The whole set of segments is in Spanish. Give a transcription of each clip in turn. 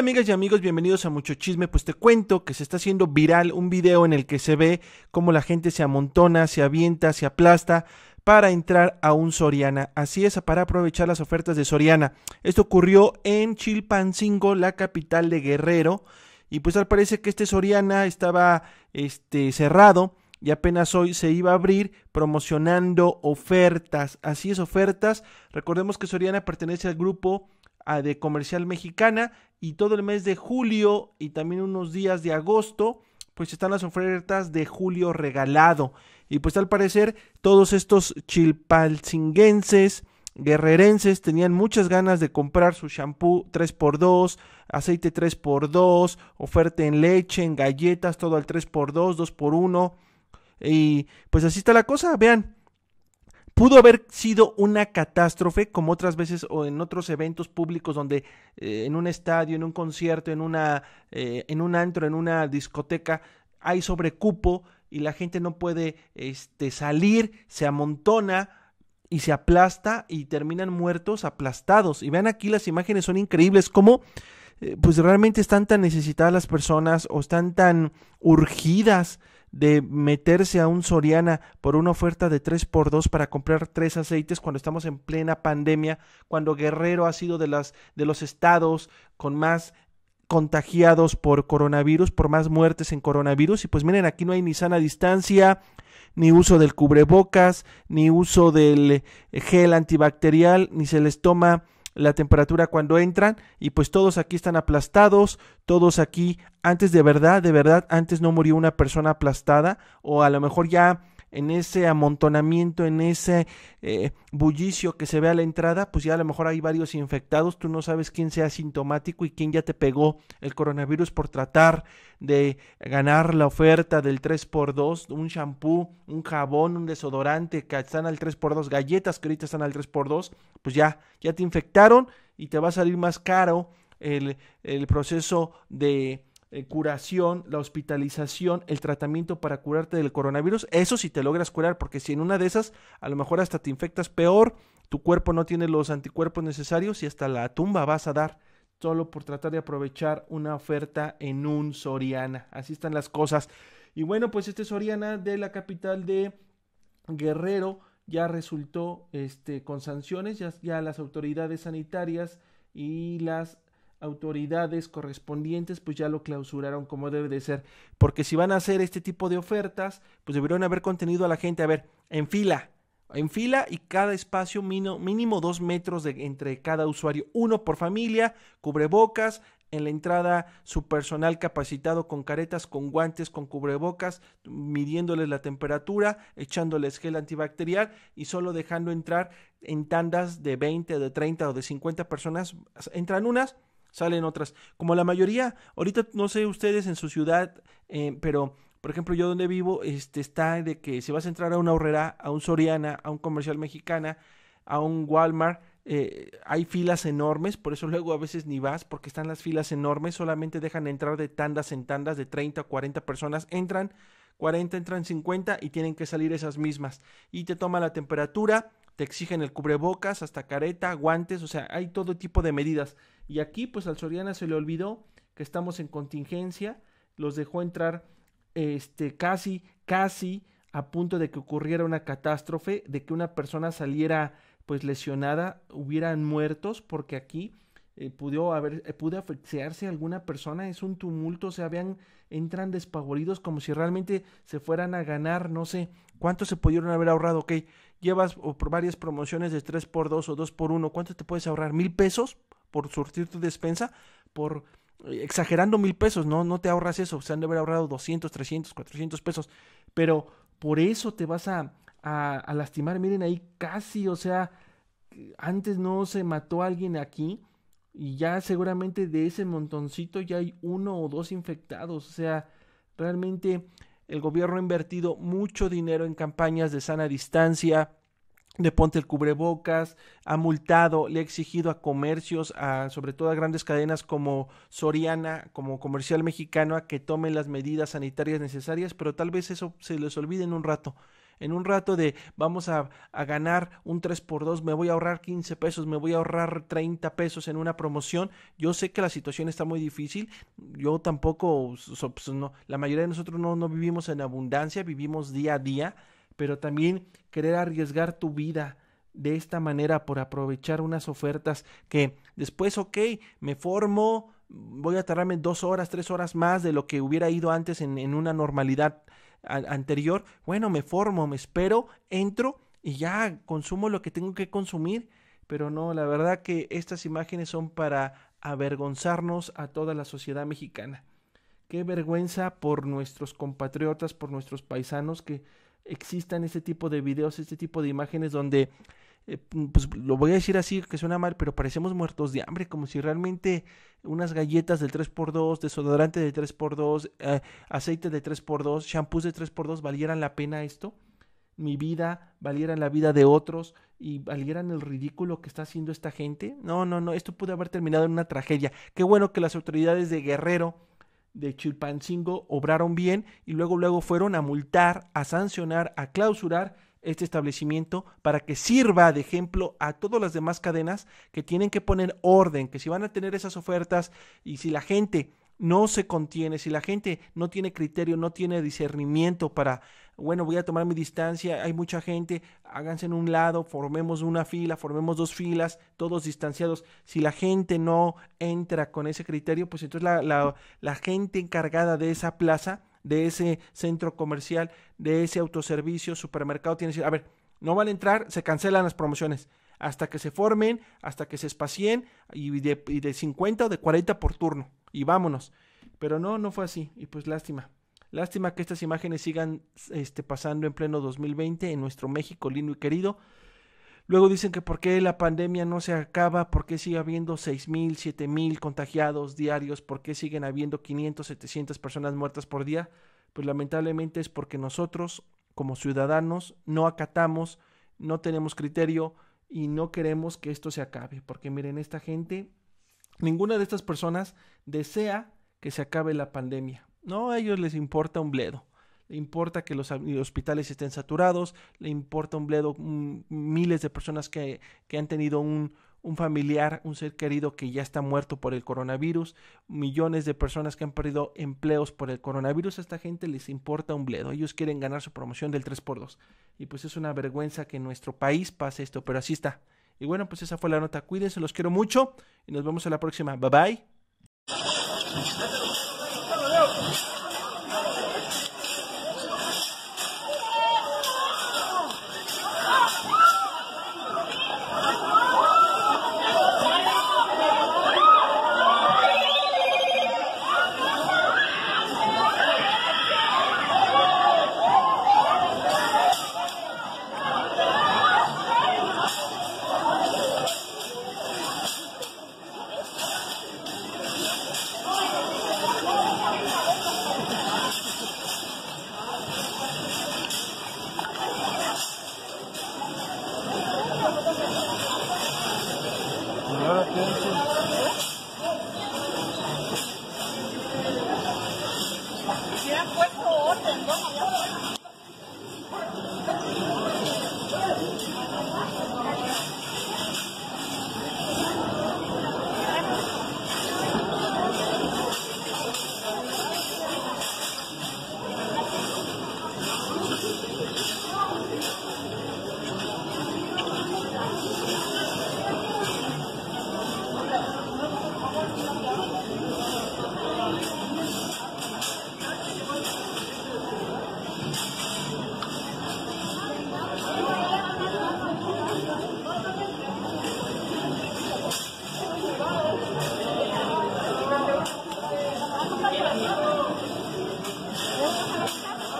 amigas y amigos, bienvenidos a Mucho Chisme, pues te cuento que se está haciendo viral un video en el que se ve cómo la gente se amontona, se avienta, se aplasta para entrar a un Soriana. Así es, para aprovechar las ofertas de Soriana. Esto ocurrió en Chilpancingo, la capital de Guerrero, y pues al parece que este Soriana estaba este, cerrado y apenas hoy se iba a abrir promocionando ofertas. Así es, ofertas. Recordemos que Soriana pertenece al grupo de comercial mexicana y todo el mes de julio y también unos días de agosto pues están las ofertas de julio regalado y pues al parecer todos estos chilpalcingenses, guerrerenses tenían muchas ganas de comprar su shampoo 3x2, aceite 3x2, oferta en leche, en galletas, todo al 3x2, 2x1 y pues así está la cosa, vean pudo haber sido una catástrofe, como otras veces o en otros eventos públicos donde eh, en un estadio, en un concierto, en, una, eh, en un antro, en una discoteca, hay sobrecupo y la gente no puede este, salir, se amontona y se aplasta y terminan muertos aplastados. Y vean aquí las imágenes son increíbles, como eh, pues realmente están tan necesitadas las personas o están tan urgidas de meterse a un Soriana por una oferta de 3x2 para comprar tres aceites cuando estamos en plena pandemia, cuando Guerrero ha sido de, las, de los estados con más contagiados por coronavirus, por más muertes en coronavirus. Y pues miren, aquí no hay ni sana distancia, ni uso del cubrebocas, ni uso del eh, gel antibacterial, ni se les toma la temperatura cuando entran y pues todos aquí están aplastados, todos aquí, antes de verdad, de verdad, antes no murió una persona aplastada o a lo mejor ya en ese amontonamiento, en ese eh, bullicio que se ve a la entrada, pues ya a lo mejor hay varios infectados, tú no sabes quién sea sintomático y quién ya te pegó el coronavirus por tratar de ganar la oferta del 3x2, un shampoo, un jabón, un desodorante que están al 3x2, galletas que ahorita están al 3x2, pues ya, ya te infectaron y te va a salir más caro el proceso de eh, curación, la hospitalización, el tratamiento para curarte del coronavirus. Eso si te logras curar, porque si en una de esas a lo mejor hasta te infectas peor, tu cuerpo no tiene los anticuerpos necesarios y hasta la tumba vas a dar solo por tratar de aprovechar una oferta en un Soriana. Así están las cosas. Y bueno, pues este Soriana de la capital de Guerrero ya resultó este, con sanciones, ya, ya las autoridades sanitarias y las autoridades correspondientes pues ya lo clausuraron como debe de ser. Porque si van a hacer este tipo de ofertas, pues deberían haber contenido a la gente, a ver, en fila, en fila y cada espacio mínimo, mínimo dos metros de, entre cada usuario, uno por familia, cubrebocas, en la entrada su personal capacitado con caretas, con guantes, con cubrebocas, midiéndoles la temperatura, echándoles gel antibacterial y solo dejando entrar en tandas de 20, de 30 o de 50 personas. Entran unas, salen otras. Como la mayoría, ahorita no sé ustedes en su ciudad, eh, pero por ejemplo yo donde vivo, este, está de que si vas a entrar a una horrera, a un Soriana, a un comercial mexicana, a un Walmart, eh, hay filas enormes, por eso luego a veces ni vas, porque están las filas enormes, solamente dejan entrar de tandas en tandas, de 30 o 40 personas, entran 40, entran 50 y tienen que salir esas mismas. Y te toman la temperatura, te exigen el cubrebocas, hasta careta, guantes, o sea, hay todo tipo de medidas. Y aquí pues al Soriana se le olvidó que estamos en contingencia, los dejó entrar este, casi, casi a punto de que ocurriera una catástrofe, de que una persona saliera pues lesionada, hubieran muertos, porque aquí eh, eh, pudo haber, pudo alguna persona, es un tumulto, o sea, habían, entran despavoridos como si realmente se fueran a ganar, no sé, ¿cuánto se pudieron haber ahorrado? Ok, llevas por varias promociones de 3x2 o 2x1, ¿cuánto te puedes ahorrar? ¿Mil pesos? por surtir tu despensa, por eh, exagerando mil pesos, ¿no? No te ahorras eso, se han de haber ahorrado 200, 300, 400 pesos, pero por eso te vas a, a, lastimar. Miren ahí casi, o sea, antes no se mató alguien aquí y ya seguramente de ese montoncito ya hay uno o dos infectados, o sea, realmente el gobierno ha invertido mucho dinero en campañas de sana distancia, de ponte el cubrebocas, ha multado, le ha exigido a comercios, a, sobre todo a grandes cadenas como Soriana, como Comercial Mexicano, a que tomen las medidas sanitarias necesarias, pero tal vez eso se les olvide en un rato. En un rato de vamos a, a ganar un 3x2, me voy a ahorrar 15 pesos, me voy a ahorrar 30 pesos en una promoción. Yo sé que la situación está muy difícil. Yo tampoco, pues, no, la mayoría de nosotros no, no vivimos en abundancia, vivimos día a día pero también querer arriesgar tu vida de esta manera por aprovechar unas ofertas que después, ok, me formo, voy a tardarme dos horas, tres horas más de lo que hubiera ido antes en, en una normalidad anterior. Bueno, me formo, me espero, entro y ya consumo lo que tengo que consumir. Pero no, la verdad que estas imágenes son para avergonzarnos a toda la sociedad mexicana. Qué vergüenza por nuestros compatriotas, por nuestros paisanos que existan este tipo de videos, este tipo de imágenes donde, eh, pues lo voy a decir así, que suena mal, pero parecemos muertos de hambre, como si realmente unas galletas del 3x2, desodorante de 3x2, eh, aceite de 3x2, shampoos de 3x2 valieran la pena esto mi vida, valieran la vida de otros y valieran el ridículo que está haciendo esta gente. No, no, no, esto pudo haber terminado en una tragedia. Qué bueno que las autoridades de Guerrero de Chilpancingo obraron bien y luego luego fueron a multar, a sancionar, a clausurar este establecimiento para que sirva de ejemplo a todas las demás cadenas que tienen que poner orden, que si van a tener esas ofertas y si la gente no se contiene, si la gente no tiene criterio, no tiene discernimiento para bueno, voy a tomar mi distancia, hay mucha gente, háganse en un lado, formemos una fila, formemos dos filas, todos distanciados. Si la gente no entra con ese criterio, pues entonces la, la, gente encargada de esa plaza, de ese centro comercial, de ese autoservicio, supermercado, tiene que decir, a ver, no van a entrar, se cancelan las promociones hasta que se formen, hasta que se espacien y de, y de 50 o de 40 por turno y vámonos. Pero no, no fue así y pues lástima. Lástima que estas imágenes sigan este, pasando en pleno 2020 en nuestro México lindo y querido. Luego dicen que por qué la pandemia no se acaba, por qué sigue habiendo 6.000, 7.000 contagiados diarios, por qué siguen habiendo 500, 700 personas muertas por día. Pues lamentablemente es porque nosotros, como ciudadanos, no acatamos, no tenemos criterio y no queremos que esto se acabe. Porque miren, esta gente, ninguna de estas personas desea que se acabe la pandemia. No, a ellos les importa un bledo. Le importa que los hospitales estén saturados, le importa un bledo mm, miles de personas que, han tenido un, familiar, un ser querido que ya está muerto por el coronavirus, millones de personas que han perdido empleos por el coronavirus, a esta gente les importa un bledo, ellos quieren ganar su promoción del 3x2. Y pues es una vergüenza que en nuestro país pase esto, pero así está. Y bueno, pues esa fue la nota, cuídense, los quiero mucho y nos vemos en la próxima, bye bye. Thank you.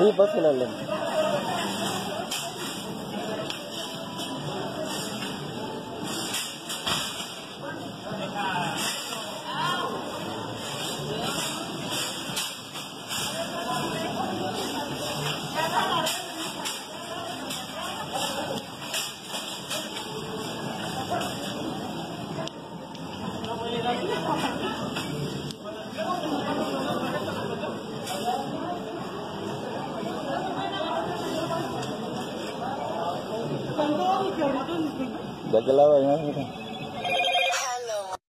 खूब बस ना लेंगे tak kelawan dengan